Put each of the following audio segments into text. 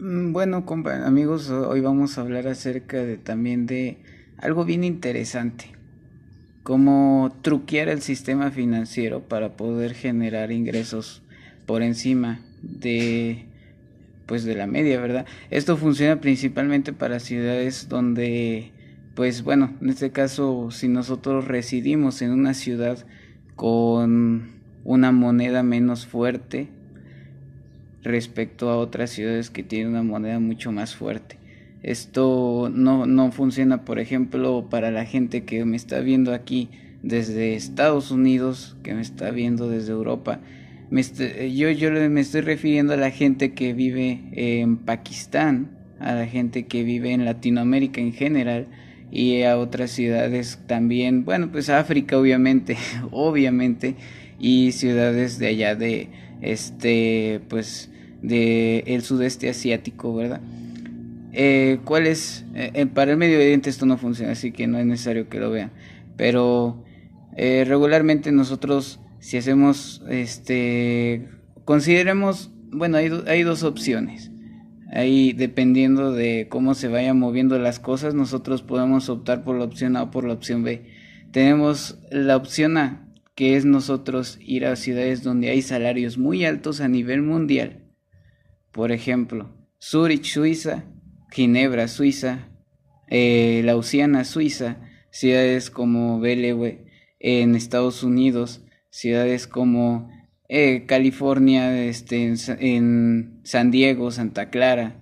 Mm, bueno, amigos, hoy vamos a hablar acerca de también de algo bien interesante, como truquear el sistema financiero para poder generar ingresos por encima de pues de la media, ¿verdad? Esto funciona principalmente para ciudades donde pues bueno, en este caso si nosotros residimos en una ciudad con una moneda menos fuerte respecto a otras ciudades que tienen una moneda mucho más fuerte. Esto no, no funciona, por ejemplo, para la gente que me está viendo aquí desde Estados Unidos, que me está viendo desde Europa. yo, yo me estoy refiriendo a la gente que vive en Pakistán, a la gente que vive en Latinoamérica en general y a otras ciudades también, bueno, pues África obviamente, obviamente, y ciudades de allá de, este, pues, del el sudeste asiático, ¿verdad? Eh, ¿Cuál es? Eh, eh, para el Medio Oriente esto no funciona, así que no es necesario que lo vean. Pero regularmente nosotros, si hacemos, este, consideremos, bueno, hay, hay dos opciones. Ahí, dependiendo de cómo se vayan moviendo las cosas, nosotros podemos optar por la opción A o por la opción B. Tenemos la opción A, que es nosotros ir a ciudades donde hay salarios muy altos a nivel mundial. Por ejemplo, Zurich, Suiza, Ginebra, Suiza, eh, Lausiana, Suiza, ciudades como Bellevue en Estados Unidos, ciudades como eh, California, este, en, San Diego, Santa Clara,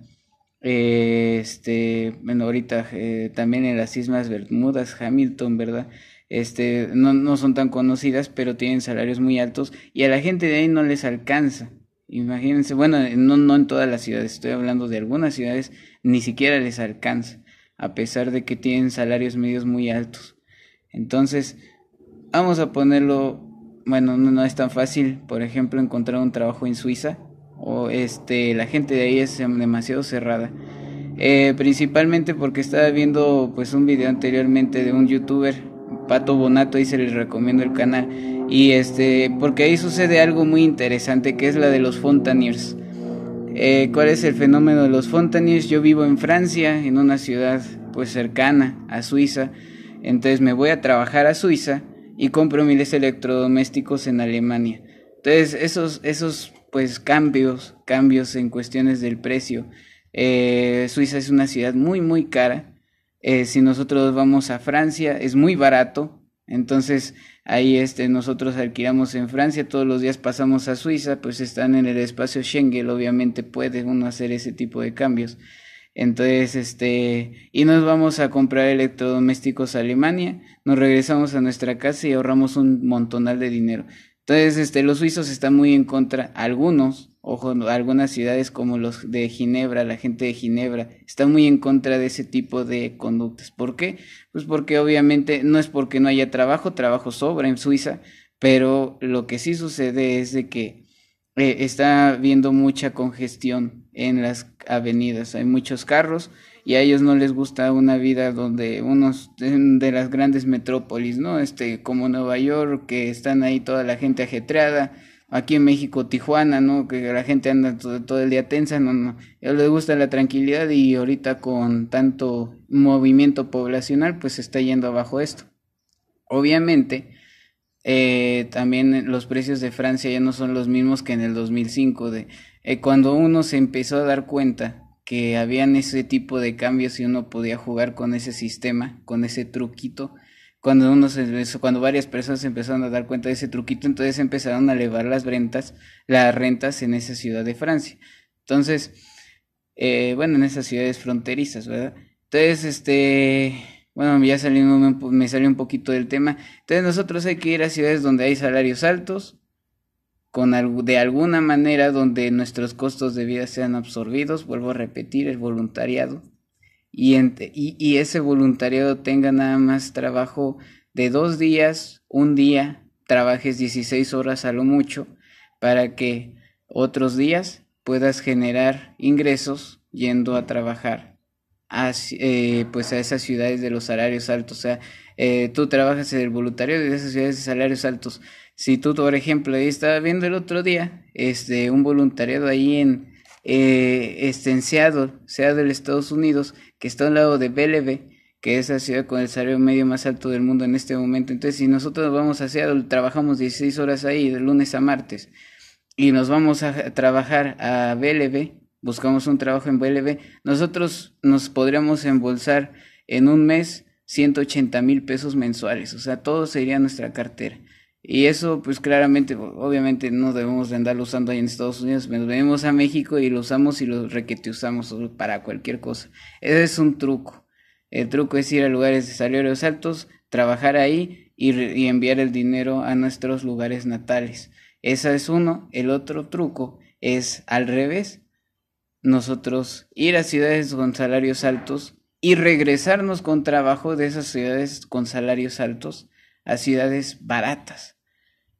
eh, este, bueno, ahorita eh, también en las Islas Bermudas, Hamilton, ¿verdad? este, no, son tan conocidas, pero tienen salarios muy altos y a la gente de ahí no les alcanza. Imagínense, bueno, no, no en todas las ciudades, estoy hablando de algunas ciudades, ni siquiera les alcanza, a pesar de que tienen salarios medios muy altos. Entonces, vamos a ponerlo, bueno, no, es tan fácil, por ejemplo, encontrar un trabajo en Suiza, o este, la gente de ahí es demasiado cerrada. Eh, principalmente porque estaba viendo pues un video anteriormente de un youtuber Pato Bonato, ahí se les recomiendo el canal. Y este, porque ahí sucede algo muy interesante que es la de los Fontaniers. Eh, ¿Cuál es el fenómeno de los Fontaniers? Yo vivo en Francia, en una ciudad pues cercana a Suiza. Entonces me voy a trabajar a Suiza y compro miles de electrodomésticos en Alemania. Entonces esos, esos pues cambios, cambios en cuestiones del precio. Eh, Suiza es una ciudad muy muy cara eh, si nosotros vamos a Francia, es muy barato. Entonces ahí este, nosotros alquilamos en Francia, todos los días pasamos a Suiza, pues están en el espacio Schengen, obviamente puede uno hacer ese tipo de cambios. Entonces, este, y nos vamos a comprar electrodomésticos a Alemania, nos regresamos a nuestra casa y ahorramos un montonal de dinero. Entonces, este, los suizos están muy en contra, algunos, Ojo, algunas ciudades como los de Ginebra, la gente de Ginebra, está muy en contra de ese tipo de conductas. ¿Por qué? Pues porque obviamente no es porque no haya trabajo, trabajo sobra en Suiza, pero lo que sí sucede es de que eh, está viendo mucha congestión en las avenidas, hay muchos carros y a ellos no les gusta una vida donde unos de las grandes metrópolis, ¿no? Este, como Nueva York, que están ahí toda la gente ajetreada, aquí en México, Tijuana, ¿no? Que la gente anda todo, el día tensa, no, no. A le gusta la tranquilidad y ahorita con tanto movimiento poblacional, pues está yendo abajo esto. Obviamente, eh, también los precios de Francia ya no son los mismos que en el 2005. De, eh, cuando uno se empezó a dar cuenta que habían ese tipo de cambios y uno podía jugar con ese sistema, con ese truquito, cuando uno se cuando varias personas empezaron a dar cuenta de ese truquito, entonces empezaron a elevar las rentas, las rentas en esa ciudad de Francia. Entonces, eh, bueno, en esas ciudades fronterizas, ¿verdad? Entonces, este, bueno, ya me salió un poquito del tema. Entonces, nosotros hay que ir a ciudades donde hay salarios altos, con de alguna manera donde nuestros costos de vida sean absorbidos, vuelvo a repetir, el voluntariado y, ente, y, ese voluntariado tenga nada más trabajo de dos días, un día, trabajes 16 horas a lo mucho, para que otros días puedas generar ingresos yendo a trabajar a, eh, pues a esas ciudades de los salarios altos. O sea, eh, tú trabajas en el voluntario de esas ciudades de salarios altos. Si tú, por ejemplo, ahí estaba viendo el otro día este, un voluntariado ahí en, eh, este, en Seattle, Seattle, Estados Unidos, que está al lado de BLB, que es la ciudad con el salario medio más alto del mundo en este momento. Entonces, si nosotros vamos a Seattle, trabajamos 16 horas ahí, de lunes a martes, y nos vamos a trabajar a BLV, buscamos un trabajo en BLB, nosotros nos podríamos embolsar en un mes 180 mil pesos mensuales, o sea, todo sería nuestra cartera. Y eso, pues claramente, obviamente no debemos de andarlo usando ahí en Estados Unidos, venimos a México y lo usamos y lo requete usamos para cualquier cosa. Ese es un truco. El truco es ir a lugares de salarios altos, trabajar ahí y, y enviar el dinero a nuestros lugares natales. Ese es uno. El otro truco es al revés. Nosotros ir a ciudades con salarios altos y regresarnos con trabajo de esas ciudades con salarios altos a ciudades baratas.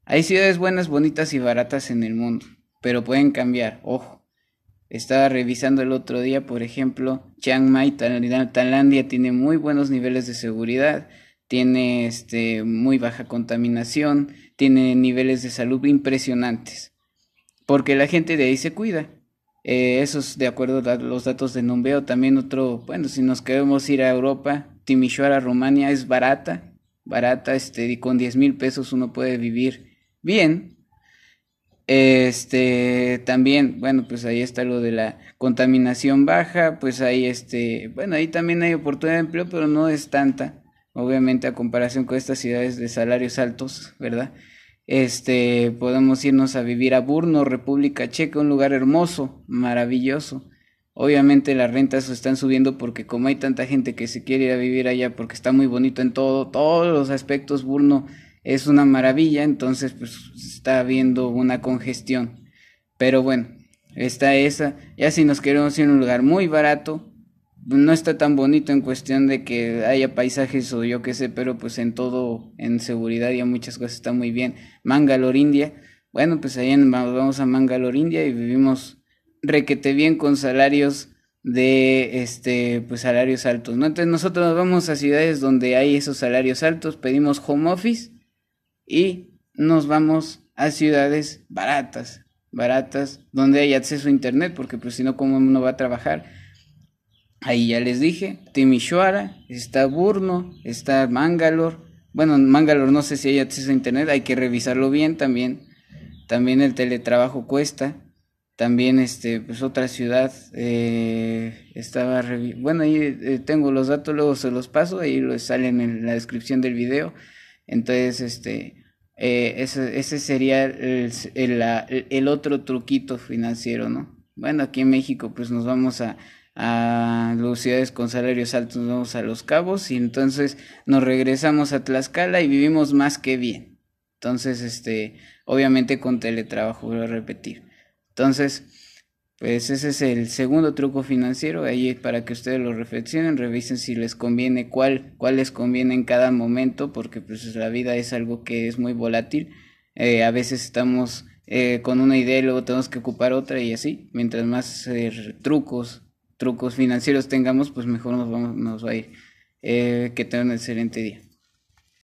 Hay ciudades buenas, bonitas y baratas en el mundo, pero pueden cambiar, ojo. Estaba revisando el otro día, por ejemplo, Chiang Mai, Tailandia tiene muy buenos niveles de seguridad, tiene este, muy baja contaminación, tiene niveles de salud impresionantes, porque la gente de ahí se cuida. Eh, esos de acuerdo a los datos de Numbeo, también otro, bueno, si nos queremos ir a Europa, ...Timisoara, Rumania, es barata, barata, este, y con 10 mil pesos uno puede vivir bien. Este, también, bueno, pues ahí está lo de la contaminación baja, pues ahí este, bueno, ahí también hay oportunidad de empleo, pero no es tanta, obviamente a comparación con estas ciudades de salarios altos, ¿verdad? Este, podemos irnos a vivir a Burno, República Checa, un lugar hermoso, maravilloso. Obviamente las rentas están subiendo porque como hay tanta gente que se quiere ir a vivir allá porque está muy bonito en todo, todos los aspectos, Burno es una maravilla, entonces pues está habiendo una congestión. Pero bueno, está esa. Ya si nos queremos ir a un lugar muy barato, no está tan bonito en cuestión de que haya paisajes o yo qué sé, pero pues en todo, en seguridad y en muchas cosas está muy bien. Mangalore, India. Bueno, pues ahí vamos a Mangalore, India y vivimos requete bien con salarios de este pues salarios altos, Entonces nosotros nos vamos a ciudades donde hay esos salarios altos, pedimos home office y nos vamos a ciudades baratas, baratas, donde hay acceso a internet, porque pues si no, ¿cómo uno va a trabajar? Ahí ya les dije, Timisoara, está Burno, está Mangalore, bueno, Mangalore no sé si hay acceso a internet, hay que revisarlo bien también, también el teletrabajo cuesta, también este pues otra ciudad eh, estaba bueno ahí eh, tengo los datos luego se los paso ahí los salen en la descripción del video entonces este eh, ese, sería el, otro truquito financiero no bueno aquí en México pues nos vamos a a las ciudades con salarios altos nos vamos a los cabos y entonces nos regresamos a Tlaxcala y vivimos más que bien entonces este obviamente con teletrabajo voy a repetir entonces, pues ese es el segundo truco financiero, ahí para que ustedes lo reflexionen, revisen si les conviene cuál, cuál les conviene en cada momento, porque pues la vida es algo que es muy volátil, eh, a veces estamos eh, con una idea y luego tenemos que ocupar otra y así, mientras más eh, trucos, trucos financieros tengamos, pues mejor nos, vamos, nos va a ir. que tengan un excelente día.